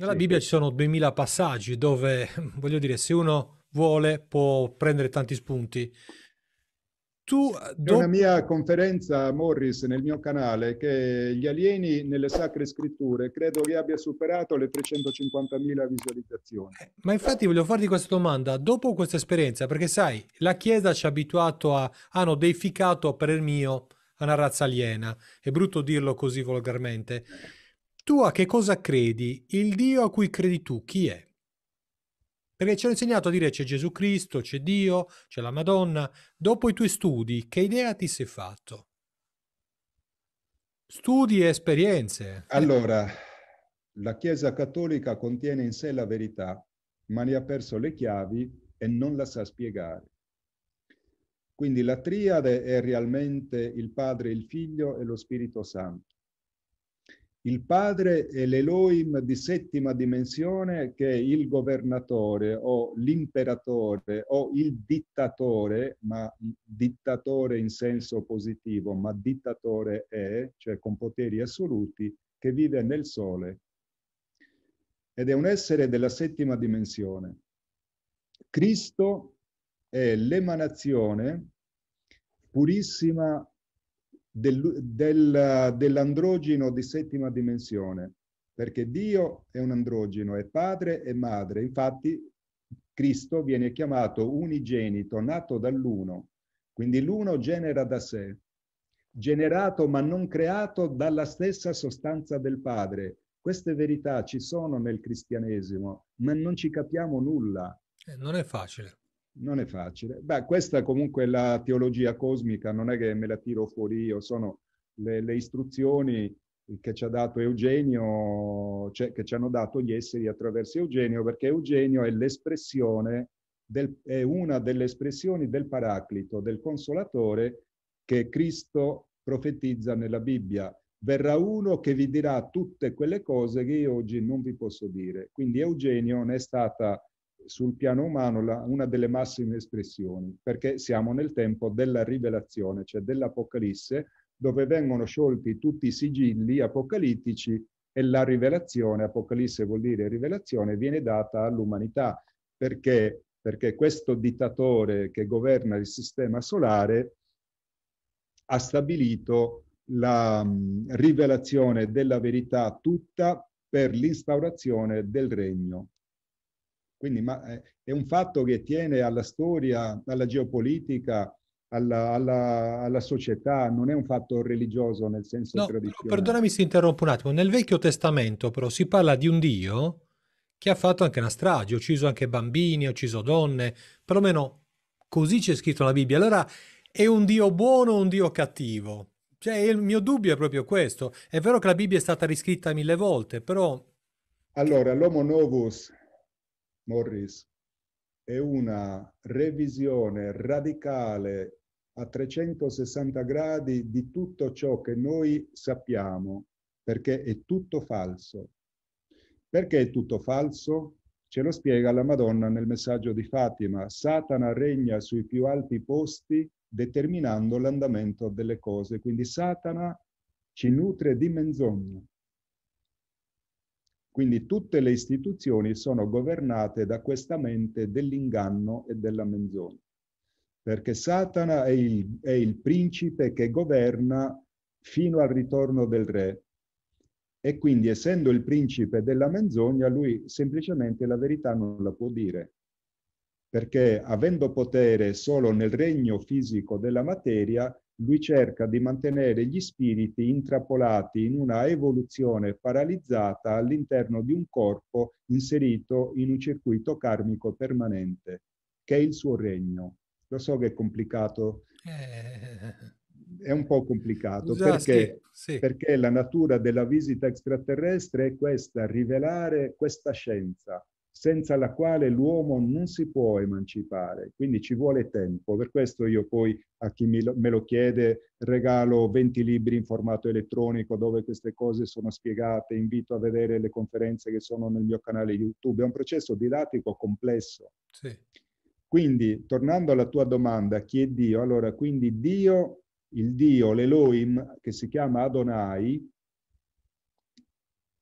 Nella sì, Bibbia ci sono 2000 passaggi dove, voglio dire, se uno vuole può prendere tanti spunti. Tu, eh, do... una mia conferenza, Morris, nel mio canale, che gli alieni nelle sacre scritture credo che abbia superato le 350.000 visualizzazioni. Eh, ma infatti voglio farti questa domanda, dopo questa esperienza, perché sai, la Chiesa ci ha abituato a, hanno deificato per il mio a una razza aliena, è brutto dirlo così volgarmente, tu a che cosa credi? Il Dio a cui credi tu chi è? Perché ci hanno insegnato a dire c'è Gesù Cristo, c'è Dio, c'è la Madonna. Dopo i tuoi studi, che idea ti sei fatto? Studi e esperienze. Allora, la Chiesa Cattolica contiene in sé la verità, ma ne ha perso le chiavi e non la sa spiegare. Quindi la triade è realmente il Padre, il Figlio e lo Spirito Santo. Il padre è l'Elohim di settima dimensione che è il governatore o l'imperatore o il dittatore, ma dittatore in senso positivo, ma dittatore è, cioè con poteri assoluti, che vive nel sole ed è un essere della settima dimensione. Cristo è l'emanazione purissima del, del, dell'androgeno di settima dimensione, perché Dio è un androgeno, è padre e madre. Infatti Cristo viene chiamato unigenito, nato dall'uno. Quindi l'uno genera da sé, generato ma non creato dalla stessa sostanza del padre. Queste verità ci sono nel cristianesimo, ma non ci capiamo nulla. Eh, non è facile non è facile. Beh, questa comunque è la teologia cosmica, non è che me la tiro fuori io, sono le, le istruzioni che ci ha dato Eugenio, cioè, che ci hanno dato gli esseri attraverso Eugenio, perché Eugenio è l'espressione, del, è una delle espressioni del Paraclito, del Consolatore, che Cristo profetizza nella Bibbia. Verrà uno che vi dirà tutte quelle cose che io oggi non vi posso dire. Quindi Eugenio ne è stata sul piano umano la, una delle massime espressioni, perché siamo nel tempo della rivelazione, cioè dell'Apocalisse, dove vengono sciolti tutti i sigilli apocalittici e la rivelazione, Apocalisse vuol dire rivelazione, viene data all'umanità, perché? perché questo dittatore che governa il sistema solare ha stabilito la mm, rivelazione della verità tutta per l'instaurazione del regno quindi ma, eh, è un fatto che tiene alla storia, alla geopolitica, alla, alla, alla, società, non è un fatto religioso nel senso no, tradizionale. Perdonami se interrompo un attimo, nel Vecchio Testamento però si parla di un Dio che ha fatto anche una strage, ha ucciso anche bambini, ha ucciso donne, perlomeno così c'è scritto nella Bibbia. Allora è un Dio buono o un Dio cattivo? Cioè il mio dubbio è proprio questo. È vero che la Bibbia è stata riscritta mille volte, però... Allora, l'Homo Novus Morris è una revisione radicale a 360 gradi di tutto ciò che noi sappiamo, perché è tutto falso. Perché è tutto falso? Ce lo spiega la Madonna nel messaggio di Fatima. Satana regna sui più alti posti determinando l'andamento delle cose. Quindi Satana ci nutre di menzogna. Quindi tutte le istituzioni sono governate da questa mente dell'inganno e della menzogna, perché Satana è il, è il principe che governa fino al ritorno del re, e quindi essendo il principe della menzogna lui semplicemente la verità non la può dire perché avendo potere solo nel regno fisico della materia lui cerca di mantenere gli spiriti intrappolati in una evoluzione paralizzata all'interno di un corpo inserito in un circuito karmico permanente, che è il suo regno. Lo so che è complicato. Eh è un po' complicato Usaschi, perché, sì. perché, la natura della visita extraterrestre è questa, rivelare questa scienza, senza la quale l'uomo non si può emancipare, quindi ci vuole tempo. Per questo io poi a chi me lo chiede regalo 20 libri in formato elettronico dove queste cose sono spiegate, invito a vedere le conferenze che sono nel mio canale YouTube. È un processo didattico complesso. Sì. Quindi, tornando alla tua domanda, chi è Dio? Allora, quindi Dio, il Dio, l'Elohim, che si chiama Adonai,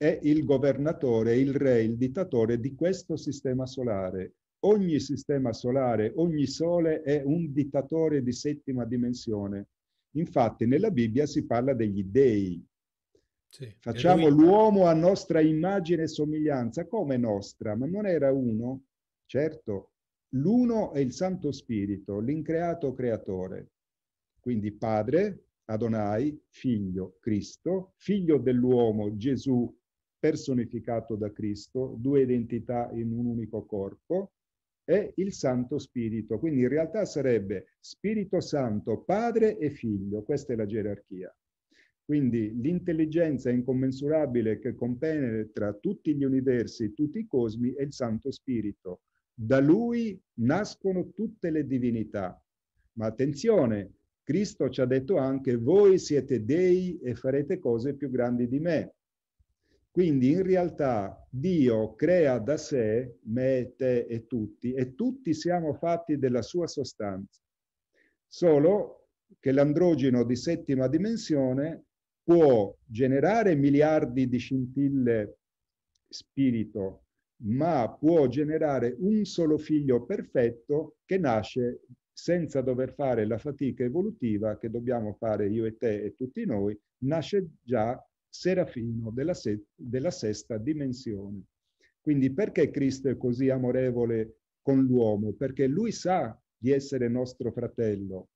è il governatore, il re, il dittatore di questo sistema solare. Ogni sistema solare, ogni sole è un dittatore di settima dimensione. Infatti nella Bibbia si parla degli dei. Sì, Facciamo lui... l'uomo a nostra immagine e somiglianza, come nostra, ma non era uno? Certo, l'uno è il Santo Spirito, l'increato creatore. Quindi Padre, Adonai, Figlio, Cristo, Figlio dell'uomo, Gesù, personificato da Cristo, due identità in un unico corpo, e il Santo Spirito. Quindi in realtà sarebbe Spirito Santo, Padre e Figlio, questa è la gerarchia. Quindi l'intelligenza incommensurabile che compenetra tutti gli universi, tutti i cosmi, è il Santo Spirito. Da lui nascono tutte le divinità. Ma attenzione, Cristo ci ha detto anche voi siete dei e farete cose più grandi di me. Quindi in realtà Dio crea da sé me, te e tutti e tutti siamo fatti della sua sostanza. Solo che l'androgeno di settima dimensione può generare miliardi di scintille spirito, ma può generare un solo figlio perfetto che nasce senza dover fare la fatica evolutiva che dobbiamo fare io e te e tutti noi, nasce già serafino della, se della sesta dimensione. Quindi perché Cristo è così amorevole con l'uomo? Perché lui sa di essere nostro fratello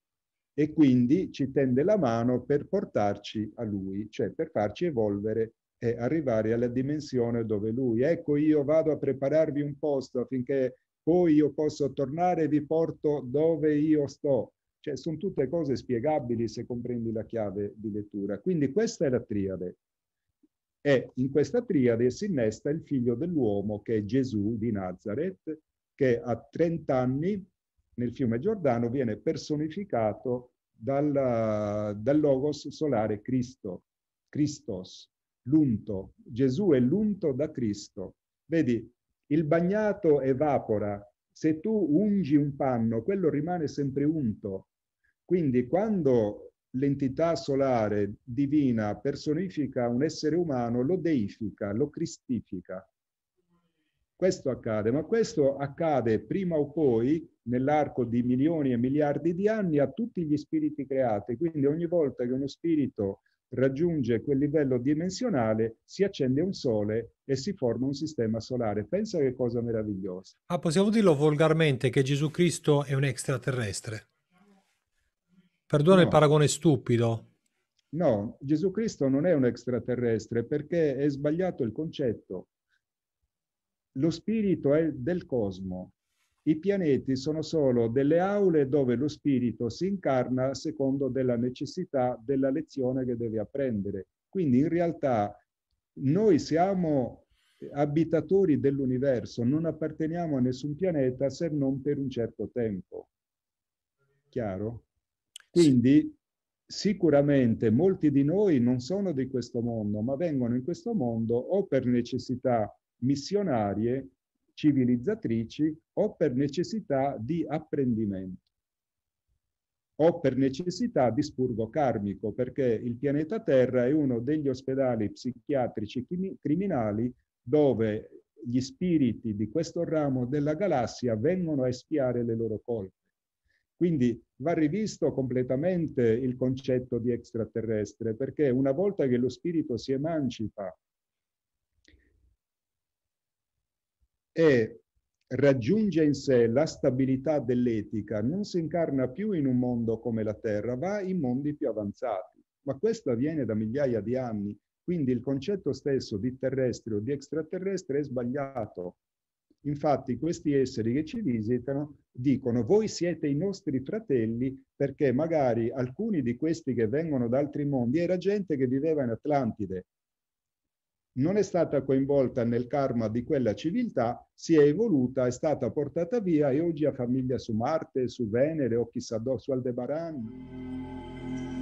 e quindi ci tende la mano per portarci a lui, cioè per farci evolvere e arrivare alla dimensione dove lui. Ecco, io vado a prepararvi un posto affinché poi io possa tornare e vi porto dove io sto. Cioè, sono tutte cose spiegabili se comprendi la chiave di lettura. Quindi questa è la triade. E in questa triade si innesta il figlio dell'uomo, che è Gesù di Nazareth, che a 30 anni nel fiume Giordano viene personificato dal, dal Logos solare Cristo, Christos, l'unto. Gesù è l'unto da Cristo. Vedi, il bagnato evapora. Se tu ungi un panno, quello rimane sempre unto. Quindi quando l'entità solare divina personifica un essere umano, lo deifica, lo cristifica. Questo accade, ma questo accade prima o poi nell'arco di milioni e miliardi di anni a tutti gli spiriti creati. Quindi ogni volta che uno spirito raggiunge quel livello dimensionale, si accende un sole e si forma un sistema solare. Pensa che cosa meravigliosa. Ah, possiamo dirlo volgarmente che Gesù Cristo è un extraterrestre. Perdona no. il paragone stupido. No, Gesù Cristo non è un extraterrestre perché è sbagliato il concetto. Lo spirito è del cosmo. I pianeti sono solo delle aule dove lo spirito si incarna secondo della necessità della lezione che deve apprendere. Quindi in realtà noi siamo abitatori dell'universo, non apparteniamo a nessun pianeta se non per un certo tempo. Chiaro? Quindi sicuramente molti di noi non sono di questo mondo, ma vengono in questo mondo o per necessità missionarie, civilizzatrici, o per necessità di apprendimento, o per necessità di spurgo karmico, perché il pianeta Terra è uno degli ospedali psichiatrici criminali dove gli spiriti di questo ramo della galassia vengono a espiare le loro colpe. Quindi va rivisto completamente il concetto di extraterrestre, perché una volta che lo spirito si emancipa e raggiunge in sé la stabilità dell'etica, non si incarna più in un mondo come la Terra, va in mondi più avanzati. Ma questo avviene da migliaia di anni, quindi il concetto stesso di terrestre o di extraterrestre è sbagliato, Infatti questi esseri che ci visitano dicono voi siete i nostri fratelli perché magari alcuni di questi che vengono da altri mondi era gente che viveva in Atlantide, non è stata coinvolta nel karma di quella civiltà, si è evoluta, è stata portata via e oggi ha famiglia su Marte, su Venere o chissà dove, su Aldebaran.